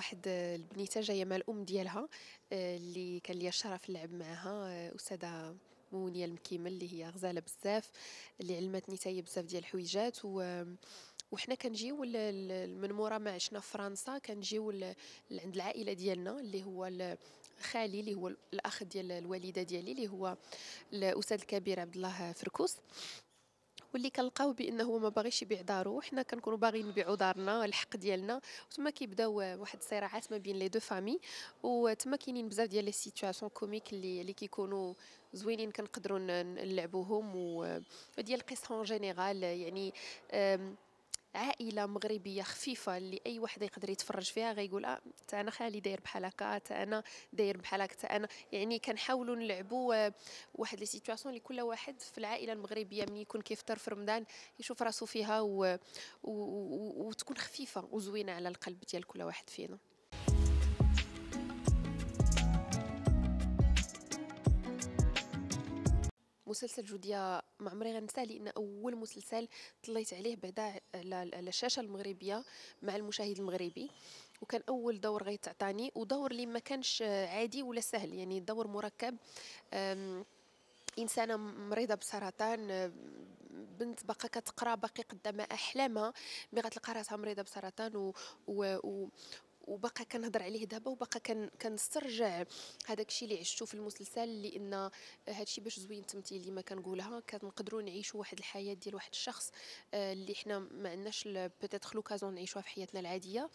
واحد آه، البنيته جايه مع الام ديالها آه، اللي كان ليا الشرف نلعب معها آه، استاذه مونيه المكيمل اللي هي غزاله بزاف اللي علمتني تاهي بزاف ديال الحويجات و وحنا كنجيو من مورا ما عشنا في فرنسا كنجيو عند العائله ديالنا اللي هو خالي اللي هو الاخ ديال الوالده ديالي اللي هو الاستاذ الكبير عبد الله فركوس واللي كنلقاو بانه ما باغيش يبيع دارو حنا كنكونوا باغيين نبيعوا دارنا الحق ديالنا وتما كيبداو واحد الصراعات ما بين لي دو فامي وتما كاينين بزاف ديال لي سيتوياسيون كوميك اللي اللي كيكونوا زوينين كنقدروا نلعبوهم وديال القصه اون جينيرال يعني عائله مغربيه خفيفه اللي اي واحد يقدر يتفرج فيها غيقول اه تا انا خالي داير بحال هكا تا انا داير بحال هكا تا انا يعني كنحاولوا نلعبوا آه، واحد لي سيتياسيون اللي كل واحد في العائله المغربيه من يكون كيفطر في رمضان يشوف راسو فيها و... و... و... وتكون خفيفه وزوينه على القلب ديال كل واحد فينا مسلسل جوديا ما عمري غنساه لان اول مسلسل طليت عليه بعدا على الشاشه المغربيه مع المشاهد المغربي وكان اول دور غيتعطاني ودور اللي ما كانش عادي ولا سهل يعني دور مركب انسانه مريضه بسرطان بنت باقا كتقرا باقي قدامها احلامها مي غتلقى راسها مريضه بسرطان و, و... و... وبقى كنهضر عليه دابا وبقى كنسترجع هذاك الشيء اللي عشتو في المسلسل لان هذا الشيء باش زوين التمثيل اللي ما كنقولها كنقدروا نعيشوا واحد الحياه ديال واحد الشخص آه، اللي حنا ما عندناش بوتيتر لوكازون نعيشوها في حياتنا العاديه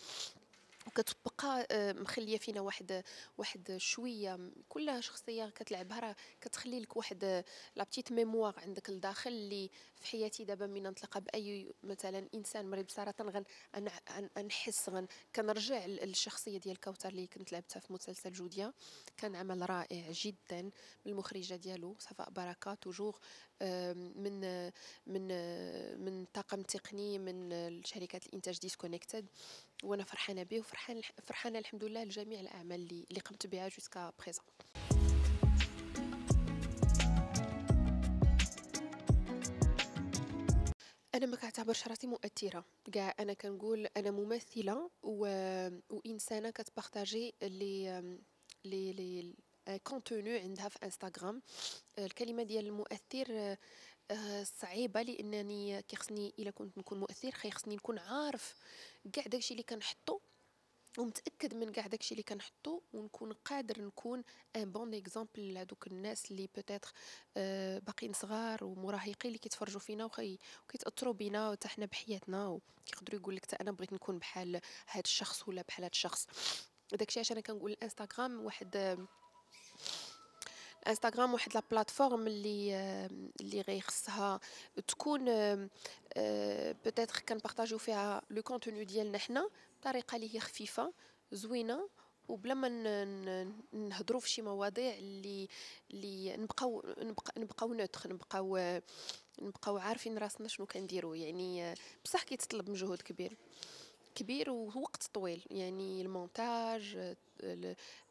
وكتبقى آه، مخليه فينا واحد واحد شويه كل شخصيه كتلعبها راه كتخلي لك واحد آه، لابتيت ميموار عندك لداخل اللي في حياتي دابا من نتلاقى باي مثلا انسان مريض بسرطان غن نحس غن كنرجع للشخصيه ديال كوثر اللي كنت لعبتها في مسلسل جوديا كان عمل رائع جدا بالمخرجه المخرجه ديالو صفاء بركه توجور من من من طاقم تقني من شركات الإنتاج ديسكونيكتد وأنا فرحانة به وفرحانة فرحانة الحمد لله لجميع الأعمال اللي, اللي قمت بها جوسكا بريزون انا ما كنعتبرش راسي مؤثره كاع انا كنقول انا ممثله و... وانسانه كتبارطاجي لي لي لي كونتوني عندها في انستغرام آه، الكلمه ديال المؤثر آه، آه، صعيبه لانني كيخصني الا كنت نكون مؤثر خيخصني نكون عارف كاع داكشي اللي كنحطو ومتاكد من كاع داكشي اللي كنحطو ونكون قادر نكون ان بون اكزومبل لهذوك الناس اللي بوتيتر باقيين صغار ومراهقين اللي كيتفرجوا فينا وكيتاثروا بينا حتى حنا بحياتنا وكيقدروا يقول لك انا بغيت نكون بحال هذا الشخص ولا بحال هذا الشخص داكشي علاش انا كنقول الانستغرام واحد انستغرام واحد لا بلاتفورم اللي اللي غيخصها تكون بوتيتر آه، كنبارطاجيو فيها لو كونتوني ديالنا حنا بطريقه اللي هي خفيفه زوينه وبلا ما نهضروا في شي مواضيع اللي اللي نبقاو نبقاو نوتر نبقاو نبقاو عارفين راسنا شنو كنديروا يعني آه، بصح كيتطلب مجهود كبير كبير ووقت طويل يعني المونتاج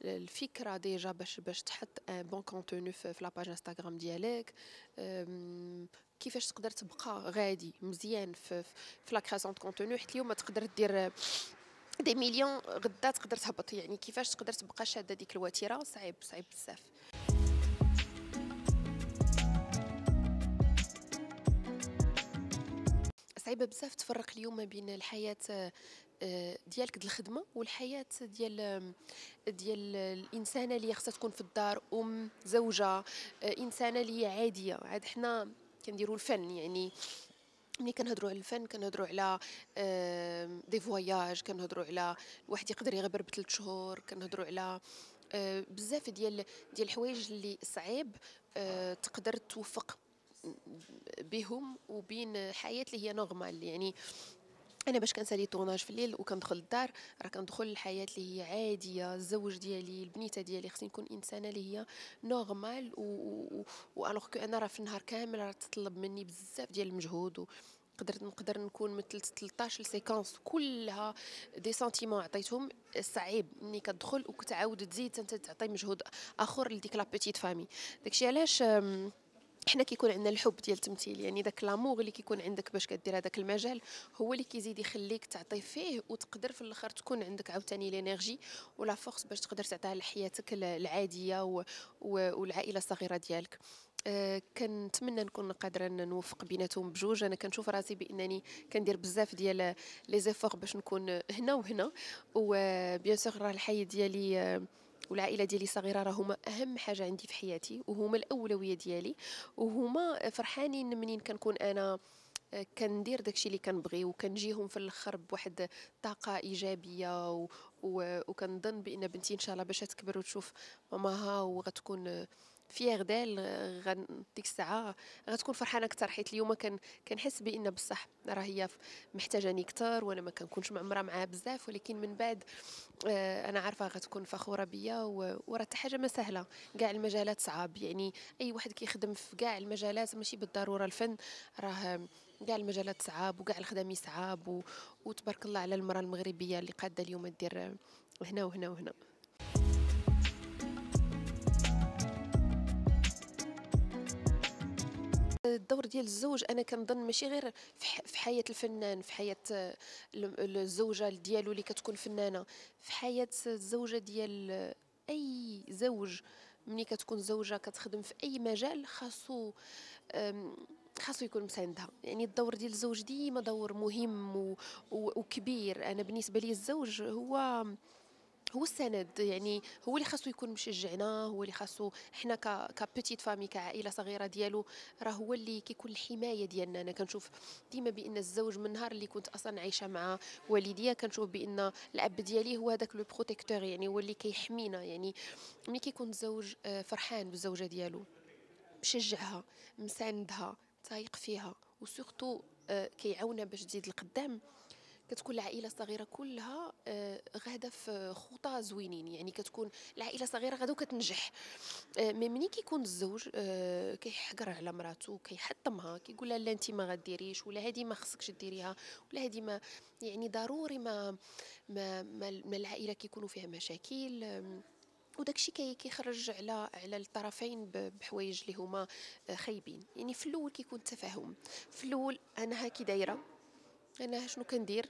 الفكره ديجا باش باش تحط ان بون كونتوني في لاباج انستغرام ديالك كيفاش تقدر تبقى غادي مزيان في لا كرياسيون دو كونتوني حيت اليوم تقدر دير دي مليون غدا تقدر تهبط يعني كيفاش تقدر تبقى شاده ديك الوتيره صعيب صعيب بزاف صعيبه بزاف تفرق اليوم بين الحياه آه، ديالك ديال الخدمه والحياه ديال ديال الانسانه اللي خاصها تكون في الدار ام زوجه آه، انسانه اللي عاديه عاد حنا كنديروا الفن يعني ملي كنهضروا على الفن كنهضروا على دي فواياج كنهضروا على واحد يقدر يغبر بثلاث شهور كنهضروا على آه، بزاف ديال ديال الحوايج اللي صعيب تقدر توفق بهم وبين حياة اللي هي نورمال يعني انا باش كنسالي طوناج في الليل وكندخل الدار راه كندخل للحياه اللي هي عاديه الزوج ديالي البنيته ديالي خصني نكون انسانه اللي هي نورمال و والوغ كو انا راه في النهار كامل راه تطلب مني بزاف ديال المجهود قدرت نقدر نكون من 13 سيكونس كلها دي سنتيمون عطيتهم صعيب ملي كتدخل وكتعاود تزيد انت تعطي مجهود اخر لديك لا بوتيت فامي داكشي علاش حنا كيكون عندنا الحب ديال التمثيل يعني داك لامور اللي كيكون عندك باش كدير هذاك المجال هو اللي كيزيد يخليك تعطي فيه وتقدر في الاخر تكون عندك عاوتاني لينيرجي ولا فورس باش تقدر تعطيها لحياتك العاديه و... و... والعائله الصغيره ديالك آه، كنتمنى نكون قادره نوفق بيناتهم بجوج انا كنشوف راسي بانني كندير بزاف ديال لي زيفور باش نكون هنا وهنا وبيان آه، سور راه الحي ديالي أه والعائله ديالي الصغيره راه هما اهم حاجه عندي في حياتي وهما الاولويه ديالي وهما فرحانين منين كنكون انا آه، كندير داكشي اللي كنبغي وكنجيهم في الاخر بواحد طاقه ايجابيه و... و... وكنظن بان بنتي ان شاء الله باش تكبر وتشوف ماماها وغتكون في غدا آه، ديك الساعه غتكون فرحانه اكثر حيت اليوم كان كنحس بان بصح راه هي محتاجاني اكثر وانا ما كنكونش معمره معاها بزاف ولكن من بعد آه، انا عارفه غتكون فخوره بيا وراه حتى حاجه ما سهله كاع المجالات صعاب يعني اي واحد كيخدم في كاع المجالات ماشي بالضروره الفن راه كاع المجالات صعاب وكاع الخدمي صعاب وتبارك الله على المراه المغربيه اللي قاده اليوم دير هنا وهنا وهنا الدور ديال الزوج انا كنظن ماشي غير في حياه الفنان في حياه آه، الزوجه ديالو اللي كتكون فنانه في حياه الزوجه ديال اي زوج ملي كتكون زوجه كتخدم في اي مجال خاصو خاصو يكون مساندها يعني الدور ديال الزوج ديما دور مهم وكبير انا بالنسبه لي الزوج هو هو السند يعني هو اللي خاصو يكون مشجعنا هو اللي خاصو حنا كبتيت فامي كعائله صغيره ديالو راه هو اللي كيكون الحمايه ديالنا انا كنشوف ديما بان الزوج من نهار اللي كنت اصلا عايشه مع والديا كنشوف بان الاب ديالي هو هذاك لو بروتيكتور يعني هو اللي كيحمينا يعني ملي كيكون الزوج آه، فرحان بالزوجه ديالو مشجعها مساندها تايق فيها وسورتو آه، كيعاونها باش تزيد القدام كتكون العائله الصغيره كلها آه، غاده في خطى زوينين يعني كتكون العائله صغيره غاده وكتنجح آه، مي ملي كيكون الزوج آه، كيحقر على مراته كيحطمها كيقول لها لا انت ما غديريش ولا هذه ما خصكش ديريها ولا هذه ما يعني ضروري ما ما, ما العائله كيكونوا فيها مشاكل وداك الشيء كيخرج على على الطرفين بحوايج اللي هما خايبين يعني في الاول كيكون تفاهم في الاول انا هاكي دايره انا شنو كندير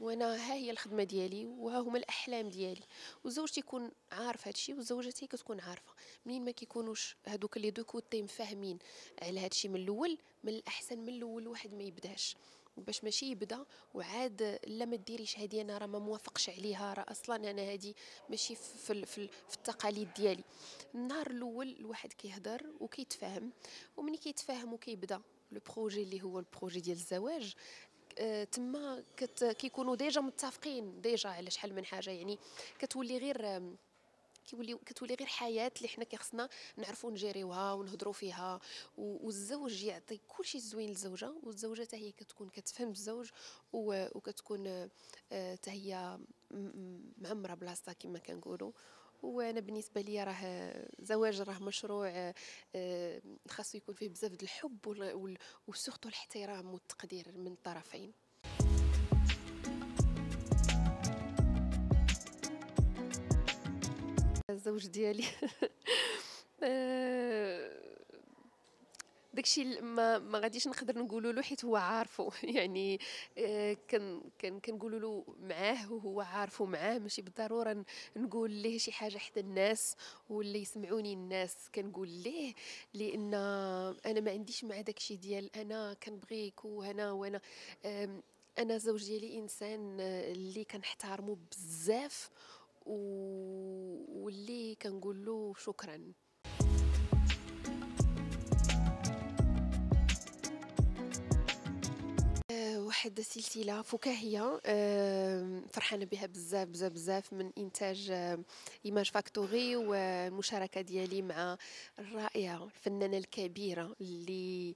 وانا ها هي الخدمه ديالي وها هما الاحلام ديالي وزوجتي يكون عارف هادشي تي كتكون عارفه منين ما كيكونوش هادوك لي دو كوتي مفاهمين على هادشي من الاول من الاحسن من الاول واحد ما يبداش باش ماشي يبدا وعاد لا ما ديريش هادي انا راه ما موافقش عليها راه اصلا انا هادي ماشي في, في, في التقاليد ديالي النهار الاول الواحد كيهضر وكيتفاهم ومني كيتفاهم وكيبدا لو بروجي اللي هو البروجي ديال الزواج آه، تما كيكونوا ديجا متفقين ديجا على شحال من حاجه يعني كتولي غير كيولي كتولي غير حياه اللي حنا كيخصنا نعرفوا نجيريوها ونهضروا فيها والزوج يعطي كل شيء زوين للزوجه والزوجه حتى هي كتكون كتفهم الزوج وكتكون آه، حتى هي معمره بلاصتها كما كنقولوا وانا بالنسبه لي راه زواج راه مشروع آه، آه، خاصو يكون فيه بزاف الحب وسورتو الاحترام والتقدير من الطرفين الزوج ديالي آه، داكشي ما, ما غاديش نقدر نقولوا له حيت هو عارفه يعني آه، كان كان كنقولوا له معاه وهو عارفه معاه ماشي بالضروره نقول ليه شي حاجه حتى الناس واللي يسمعوني الناس كنقول ليه لان انا ما عنديش مع داكشي ديال انا كنبغيك وهنا وانا انا زوج ديالي انسان آه، اللي كنحتارمو بزاف واللي كنقول له شكرا آه، واحد سلسلة فكاهية فرحانة بها بزاف بزاف بزاف من إنتاج إيماج فاكتوري والمشاركة ديالي مع الرائعة الفنانة الكبيرة اللي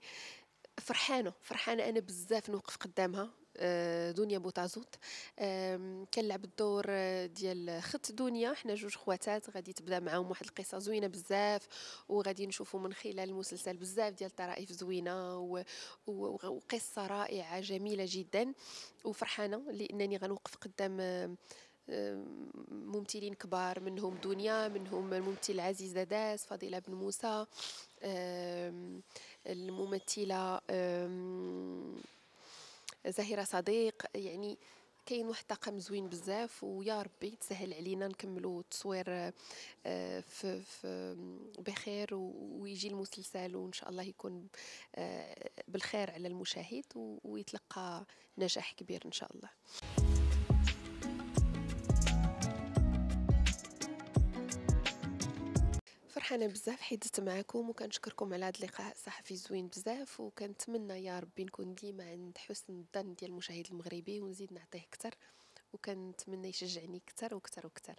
فرحانة فرحانة أنا بزاف نوقف قدامها آه، دنيا كان كنلعب الدور ديال خت دنيا حنا جوج خواتات غادي تبدا معاهم واحد القصه زوينه بزاف وغادي نشوفوا من خلال المسلسل بزاف ديال الطرائف زوينه وقصه رائعه جميله جدا وفرحانه لانني غنوقف قدام ممثلين كبار منهم دنيا منهم الممثل العزيزه داس فضيله بن موسى الممثله زهيره صديق يعني كاين واحد الطاقم زوين بزاف ويا ربي تسهل علينا نكملوا التصوير آه، في, بخير ويجي المسلسل وان شاء الله يكون آه، بالخير على المشاهد ويتلقى نجاح كبير ان شاء الله فرحانه بزاف حيدت معكم وكنشكركم على هذا اللقاء صحفي زوين بزاف وكنتمنى يا ربي نكون ديما عند حسن الظن ديال المشاهد المغربي ونزيد نعطيه اكثر وكنتمنى يشجعني اكثر واكثر واكثر